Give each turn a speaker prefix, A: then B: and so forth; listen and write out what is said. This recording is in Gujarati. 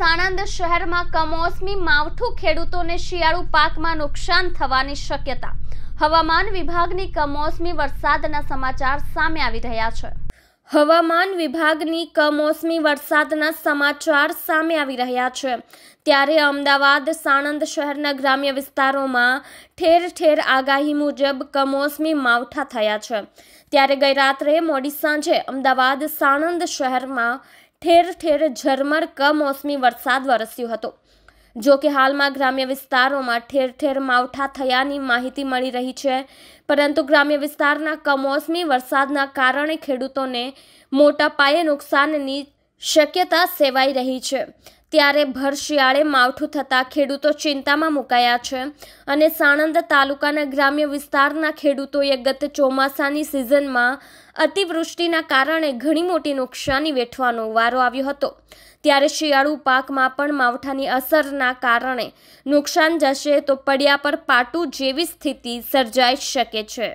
A: સાણંદ શહેરમાં કમોસમી માવઠું ખેડૂતોને શિયાળુ પાકમાં નુકસાન થવાની શક્યતા હવામાન વિભાગની કમોસમી વરસાદના સમાચાર સામે આવી રહ્યા છે હવામાન વિભાગની કમોસમી વરસાદના સમાચાર સામે આવી રહ્યા છે ત્યારે અમદાવાદ સાણંદ શહેરના ગ્રામ્ય વિસ્તારોમાં ઠેર ઠેર આગાહી મુજબ કમોસમી માવઠા થયા છે ત્યારે ગઈ રાત્રે મોડી સાંજે અમદાવાદ સાણંદ શહેરમાં ઠેર ઠેર ઝરમર કમોસમી વરસાદ વરસ્યો હતો જો કે હાલમાં ગ્રામ્ય વિસ્તારોમાં ઠેર ઠેર માવઠા થયાની માહિતી મળી રહી છે પરંતુ ગ્રામ્ય વિસ્તારના કમોસમી વરસાદના કારણે ખેડૂતોને મોટા પાયે નુકસાનની શક્યતા સેવાઈ રહી છે ત્યારે ભર શિયાળે માવઠું થતાં ખેડૂતો ચિંતામાં મુકાયા છે અને સાણંદ તાલુકાના ગ્રામ્ય વિસ્તારના ખેડૂતોએ ગત ચોમાસાની સિઝનમાં અતિવૃષ્ટિના કારણે ઘણી મોટી નુકસાની વેઠવાનો વારો આવ્યો હતો ત્યારે શિયાળુ પાકમાં પણ માવઠાની અસરના કારણે નુકસાન જશે તો પડ્યા પર પાટું જેવી સ્થિતિ સર્જાઈ શકે છે